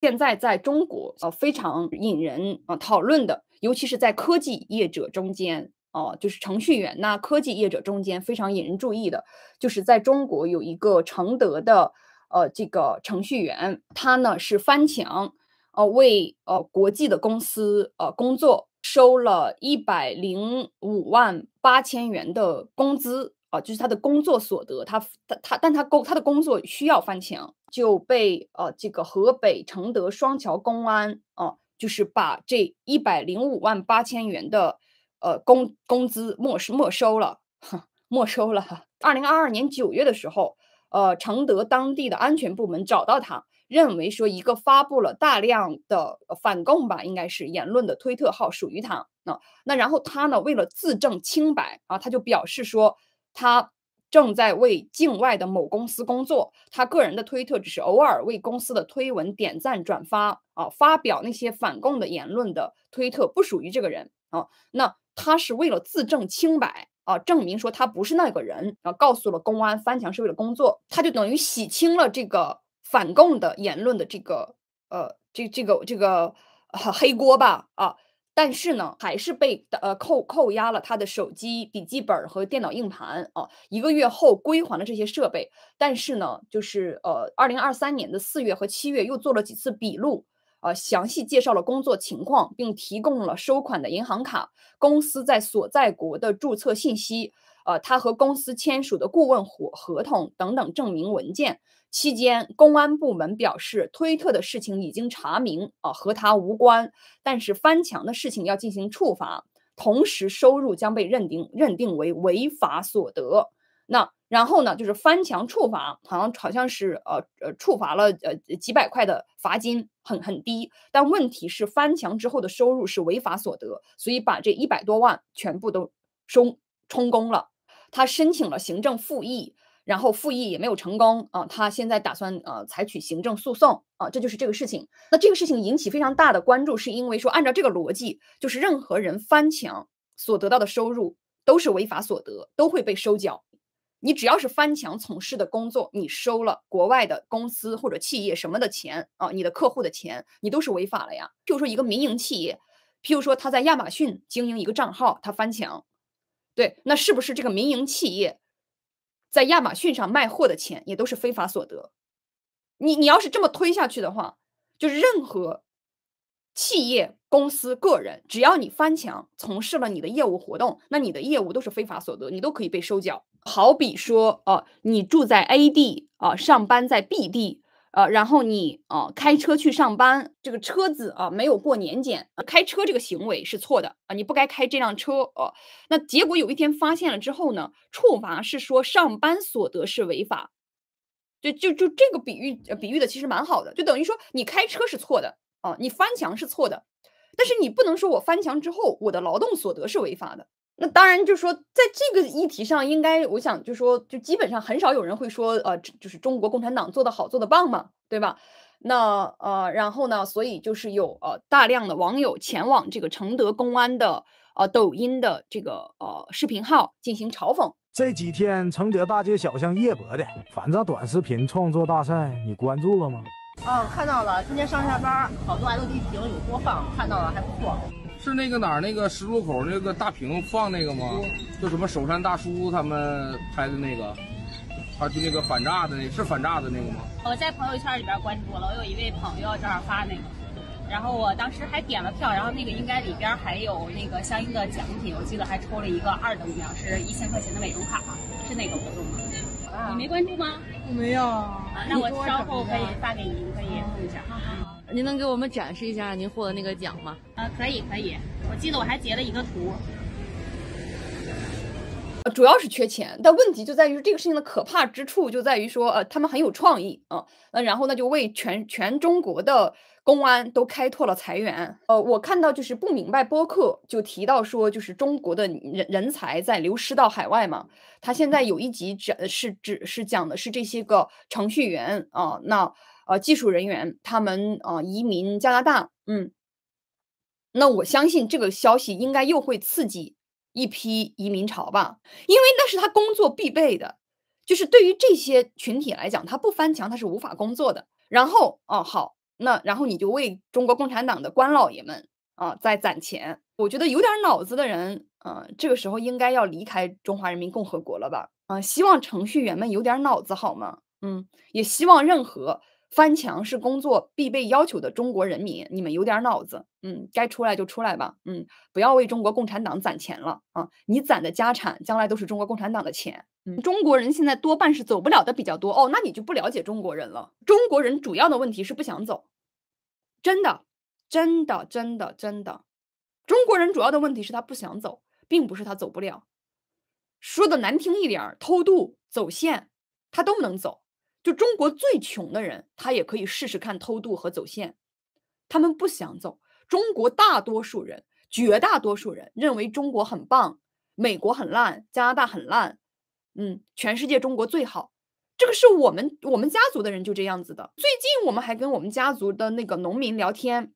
现在在中国，呃，非常引人呃讨论的，尤其是在科技业者中间，哦，就是程序员呐，科技业者中间非常引人注意的，就是在中国有一个承德的，呃，这个程序员，他呢是翻墙，呃为呃国际的公司呃工作，收了一百零五万八千元的工资。啊，就是他的工作所得，他他他，但他工他的工作需要翻墙，就被呃这个河北承德双桥公安啊，就是把这一百零五万八千元的呃工工资没没收了，没收了。二零二二年九月的时候，呃，承德当地的安全部门找到他，认为说一个发布了大量的反共吧，应该是言论的推特号属于他。那那然后他呢，为了自证清白啊，他就表示说。他正在为境外的某公司工作，他个人的推特只是偶尔为公司的推文点赞转发啊，发表那些反共的言论的推特不属于这个人啊。那他是为了自证清白啊，证明说他不是那个人啊，告诉了公安翻墙是为了工作，他就等于洗清了这个反共的言论的这个呃这这个这个黑锅吧啊。但是呢，还是被呃扣扣押了他的手机、笔记本和电脑硬盘啊。一个月后归还了这些设备。但是呢，就是呃，二零二三年的四月和七月又做了几次笔录呃，详细介绍了工作情况，并提供了收款的银行卡、公司在所在国的注册信息。呃，他和公司签署的顾问合合同等等证明文件期间，公安部门表示，推特的事情已经查明啊，和他无关。但是翻墙的事情要进行处罚，同时收入将被认定认定为违法所得。那然后呢，就是翻墙处罚，好像好像是呃呃处罚了呃几百块的罚金，很很低。但问题是翻墙之后的收入是违法所得，所以把这一百多万全部都收充公了。他申请了行政复议，然后复议也没有成功啊。他现在打算呃采取行政诉讼啊，这就是这个事情。那这个事情引起非常大的关注，是因为说按照这个逻辑，就是任何人翻墙所得到的收入都是违法所得，都会被收缴。你只要是翻墙从事的工作，你收了国外的公司或者企业什么的钱啊，你的客户的钱，你都是违法了呀。譬如说一个民营企业，譬如说他在亚马逊经营一个账号，他翻墙。对，那是不是这个民营企业在亚马逊上卖货的钱也都是非法所得？你你要是这么推下去的话，就是任何企业、公司、个人，只要你翻墙从事了你的业务活动，那你的业务都是非法所得，你都可以被收缴。好比说，哦，你住在 A 地，啊，上班在 B 地。呃，然后你呃开车去上班，这个车子啊没有过年检，开车这个行为是错的啊，你不该开这辆车哦。那结果有一天发现了之后呢，处罚是说上班所得是违法。就就就这个比喻，呃、比喻的其实蛮好的，就等于说你开车是错的啊，你翻墙是错的，但是你不能说我翻墙之后我的劳动所得是违法的。那当然，就说在这个议题上，应该我想就说，就基本上很少有人会说，呃，就是中国共产党做得好，做得棒嘛，对吧？那呃，然后呢，所以就是有呃大量的网友前往这个承德公安的呃抖音的这个呃视频号进行嘲讽。这几天承德大街小巷夜泊的，反正短视频创作大赛，你关注了吗？啊，看到了，今天上下班好多 LD 屏有播放，看到了还不错。是那个哪儿那个十字口那个大屏放那个吗？就什么守山大叔他们拍的那个，他就那个反诈的那，是反诈的那个吗？我在朋友圈里边关注了，我有一位朋友正好发那个，然后我当时还点了票，然后那个应该里边还有那个相应的奖品，我记得还抽了一个二等奖，是一千块钱的美容卡，是那个活动吗？你没关注吗？我没有。啊，那我稍后可以发给您，可以看一下您能给我们展示一下您获的那个奖吗？啊，可以可以，我记得我还截了一个图。主要是缺钱，但问题就在于这个事情的可怕之处就在于说，呃，他们很有创意啊，呃，然后呢，就为全全中国的公安都开拓了财源。呃，我看到就是不明白播客就提到说，就是中国的人人才在流失到海外嘛。他现在有一集只是指是讲的是这些个程序员啊，那。啊，技术人员他们啊移民加拿大，嗯，那我相信这个消息应该又会刺激一批移民潮吧，因为那是他工作必备的，就是对于这些群体来讲，他不翻墙他是无法工作的。然后啊，好，那然后你就为中国共产党的官老爷们啊在攒钱，我觉得有点脑子的人，嗯，这个时候应该要离开中华人民共和国了吧？啊，希望程序员们有点脑子好吗？嗯，也希望任何。翻墙是工作必备要求的中国人民，你们有点脑子，嗯，该出来就出来吧，嗯，不要为中国共产党攒钱了啊，你攒的家产将来都是中国共产党的钱，嗯，中国人现在多半是走不了的比较多哦，那你就不了解中国人了，中国人主要的问题是不想走，真的，真的，真的，真的，中国人主要的问题是他不想走，并不是他走不了，说的难听一点，偷渡走线他都不能走。就中国最穷的人，他也可以试试看偷渡和走线，他们不想走。中国大多数人，绝大多数人认为中国很棒，美国很烂，加拿大很烂，嗯，全世界中国最好。这个是我们我们家族的人就这样子的。最近我们还跟我们家族的那个农民聊天，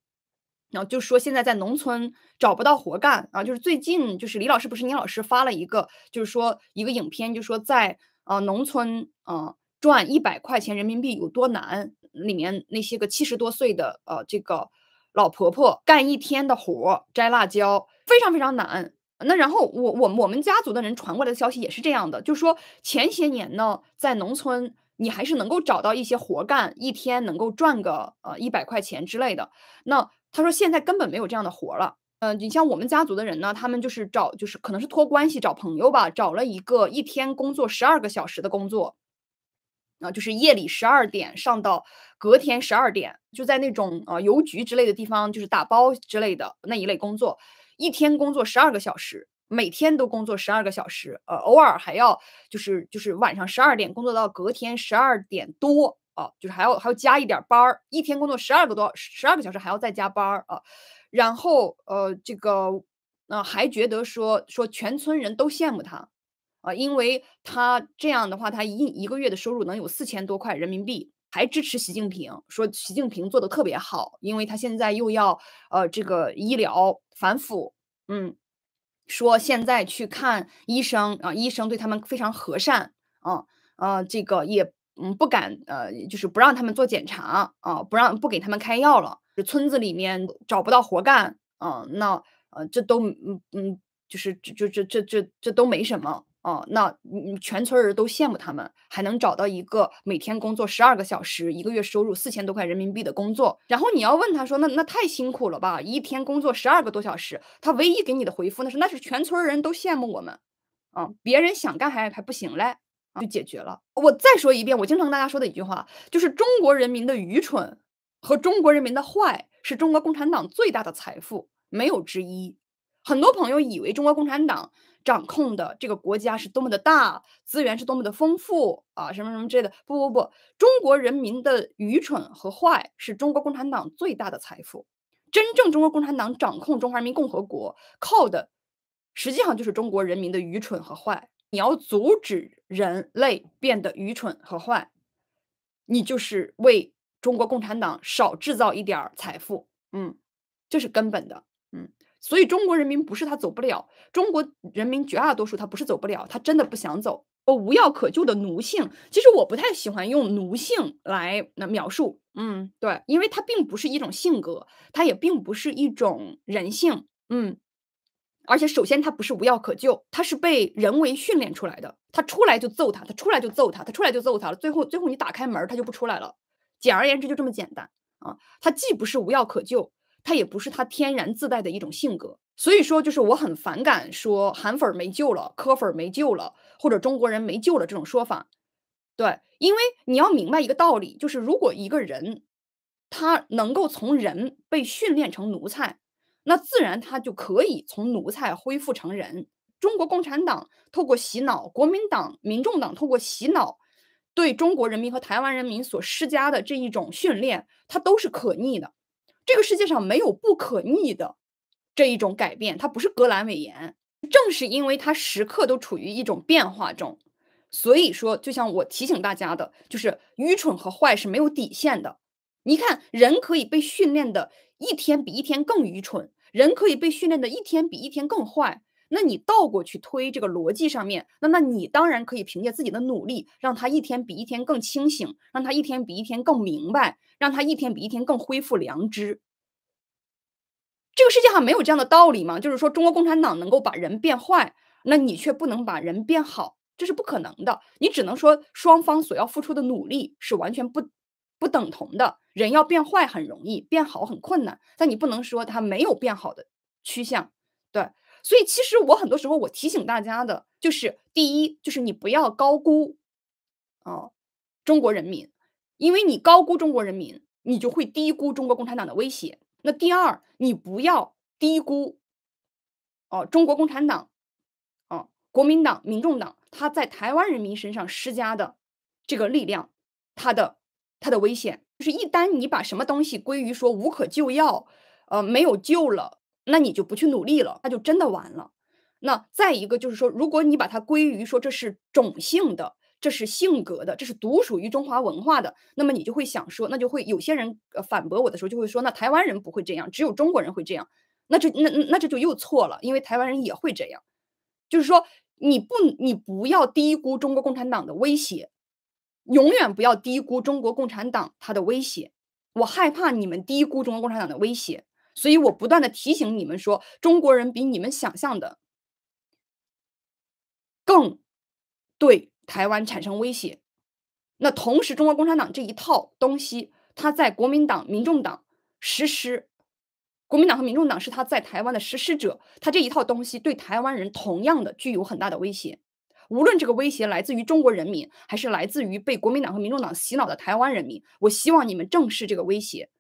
然后就说现在在农村找不到活干啊，就是最近就是李老师不是你老师发了一个，就是说一个影片，就说在啊农村啊。赚一百块钱人民币有多难？里面那些个七十多岁的呃，这个老婆婆干一天的活摘辣椒，非常非常难。那然后我我我们家族的人传过来的消息也是这样的，就说前些年呢，在农村你还是能够找到一些活干，一天能够赚个呃一百块钱之类的。那他说现在根本没有这样的活了。嗯，你像我们家族的人呢，他们就是找就是可能是托关系找朋友吧，找了一个一天工作十二个小时的工作。啊，就是夜里十二点上到隔天十二点，就在那种呃邮局之类的地方，就是打包之类的那一类工作，一天工作十二个小时，每天都工作十二个小时，呃，偶尔还要就是就是晚上十二点工作到隔天十二点多啊，就是还要还要加一点班儿，一天工作十二个多十二个小时还要再加班儿啊，然后呃这个那还觉得说说全村人都羡慕他。啊，因为他这样的话，他一一个月的收入能有四千多块人民币，还支持习近平，说习近平做的特别好，因为他现在又要呃这个医疗反腐，嗯，说现在去看医生啊，医生对他们非常和善啊啊，这个也嗯不敢呃就是不让他们做检查啊，不让不给他们开药了，就村子里面找不到活干啊，那呃这都嗯嗯就是这这这这这这都没什么。哦，那嗯，全村人都羡慕他们，还能找到一个每天工作十二个小时、一个月收入四千多块人民币的工作。然后你要问他说：“那那太辛苦了吧？一天工作十二个多小时。”他唯一给你的回复，那是，那是全村人都羡慕我们，啊，别人想干还还不行嘞，啊，就解决了。”我再说一遍，我经常跟大家说的一句话，就是中国人民的愚蠢和中国人民的坏是中国共产党最大的财富，没有之一。很多朋友以为中国共产党。掌控的这个国家是多么的大，资源是多么的丰富啊，什么什么之类的。不不不，中国人民的愚蠢和坏是中国共产党最大的财富。真正中国共产党掌控中华人民共和国靠的，实际上就是中国人民的愚蠢和坏。你要阻止人类变得愚蠢和坏，你就是为中国共产党少制造一点儿财富。嗯，这是根本的。所以中国人民不是他走不了，中国人民绝大多数他不是走不了，他真的不想走。我无药可救的奴性，其实我不太喜欢用奴性来那描述。嗯，对，因为它并不是一种性格，它也并不是一种人性。嗯，而且首先它不是无药可救，它是被人为训练出来的。他出来就揍他，他出来就揍他，他出来就揍他了。最后，最后你打开门，他就不出来了。简而言之，就这么简单啊！它既不是无药可救。他也不是他天然自带的一种性格，所以说就是我很反感说韩粉没救了、科粉没救了或者中国人没救了这种说法，对，因为你要明白一个道理，就是如果一个人他能够从人被训练成奴才，那自然他就可以从奴才恢复成人。中国共产党透过洗脑，国民党、民众党透过洗脑，对中国人民和台湾人民所施加的这一种训练，它都是可逆的。这个世界上没有不可逆的这一种改变，它不是格兰尾炎。正是因为它时刻都处于一种变化中，所以说，就像我提醒大家的，就是愚蠢和坏是没有底线的。你看，人可以被训练的一天比一天更愚蠢，人可以被训练的一天比一天更坏。那你倒过去推这个逻辑上面，那那你当然可以凭借自己的努力，让他一天比一天更清醒，让他一天比一天更明白，让他一天比一天更恢复良知。这个世界上没有这样的道理吗？就是说，中国共产党能够把人变坏，那你却不能把人变好，这是不可能的。你只能说双方所要付出的努力是完全不不等同的。人要变坏很容易，变好很困难，但你不能说他没有变好的趋向，对。所以，其实我很多时候我提醒大家的就是：第一，就是你不要高估，哦，中国人民，因为你高估中国人民，你就会低估中国共产党的威胁。那第二，你不要低估，哦，中国共产党，哦，国民党、民众党，他在台湾人民身上施加的这个力量，他的他的危险，就是一旦你把什么东西归于说无可救药，呃，没有救了。那你就不去努力了，那就真的完了。那再一个就是说，如果你把它归于说这是种性的，这是性格的，这是独属于中华文化的，那么你就会想说，那就会有些人反驳我的时候就会说，那台湾人不会这样，只有中国人会这样。那就那那这就又错了，因为台湾人也会这样。就是说，你不你不要低估中国共产党的威胁，永远不要低估中国共产党他的威胁。我害怕你们低估中国共产党的威胁。所以我不断的提醒你们说，中国人比你们想象的更对台湾产生威胁。那同时，中国共产党这一套东西，它在国民党、民众党实施，国民党和民众党是他在台湾的实施者，他这一套东西对台湾人同样的具有很大的威胁。无论这个威胁来自于中国人民，还是来自于被国民党和民众党洗脑的台湾人民，我希望你们正视这个威胁。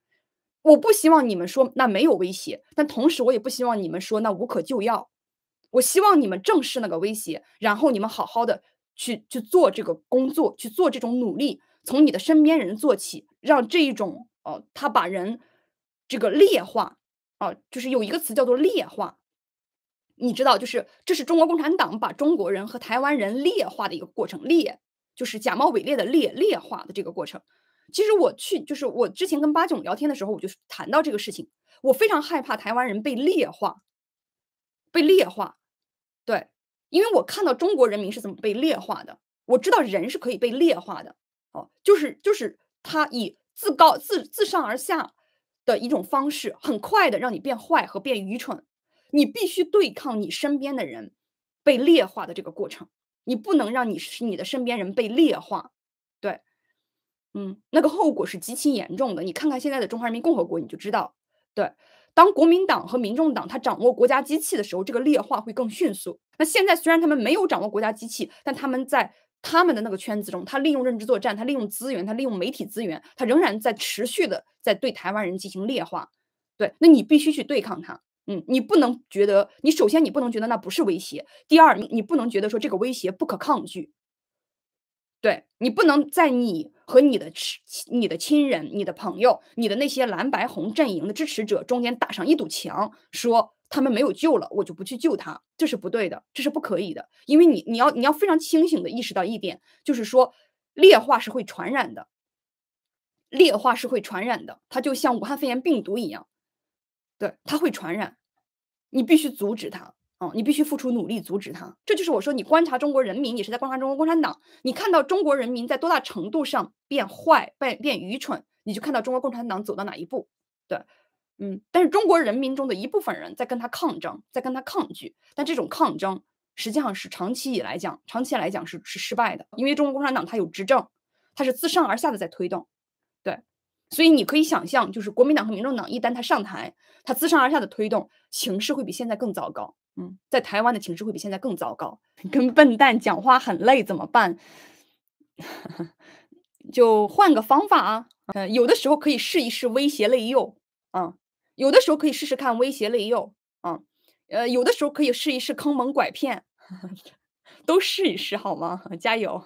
我不希望你们说那没有威胁，但同时我也不希望你们说那无可救药。我希望你们正视那个威胁，然后你们好好的去去做这个工作，去做这种努力，从你的身边人做起，让这一种哦，他把人这个劣化啊，就是有一个词叫做劣化，你知道，就是这是中国共产党把中国人和台湾人劣化的一个过程，劣就是假冒伪劣的劣劣化的这个过程。其实我去，就是我之前跟八九聊天的时候，我就谈到这个事情。我非常害怕台湾人被劣化，被劣化，对，因为我看到中国人民是怎么被劣化的。我知道人是可以被劣化的，哦，就是就是他以自高自自上而下的一种方式，很快的让你变坏和变愚蠢。你必须对抗你身边的人被劣化的这个过程，你不能让你你的身边人被劣化，对。嗯，那个后果是极其严重的。你看看现在的中华人民共和国，你就知道。对，当国民党和民众党他掌握国家机器的时候，这个裂化会更迅速。那现在虽然他们没有掌握国家机器，但他们在他们的那个圈子中，他利用认知作战，他利用资源，他利用媒体资源，他仍然在持续的在对台湾人进行裂化。对，那你必须去对抗他。嗯，你不能觉得你首先你不能觉得那不是威胁。第二，你你不能觉得说这个威胁不可抗拒。对你不能在你和你的你的亲人、你的朋友、你的那些蓝白红阵营的支持者中间打上一堵墙，说他们没有救了，我就不去救他，这是不对的，这是不可以的。因为你你要你要非常清醒的意识到一点，就是说，劣化是会传染的，劣化是会传染的，它就像武汉肺炎病毒一样，对，它会传染，你必须阻止它。嗯，你必须付出努力阻止他。这就是我说，你观察中国人民，也是在观察中国共产党。你看到中国人民在多大程度上变坏、变变愚蠢，你就看到中国共产党走到哪一步。对，嗯。但是中国人民中的一部分人在跟他抗争，在跟他抗拒。但这种抗争实际上是长期以来讲，长期来讲是是失败的，因为中国共产党他有执政，他是自上而下的在推动。对，所以你可以想象，就是国民党和民众党一旦他上台，他自上而下的推动，形势会比现在更糟糕。嗯，在台湾的情势会比现在更糟糕。跟笨蛋讲话很累，怎么办？就换个方法啊。嗯，有的时候可以试一试威胁利诱啊。有的时候可以试试看威胁利诱啊。呃，有的时候可以试一试坑蒙拐骗，都试一试好吗？加油！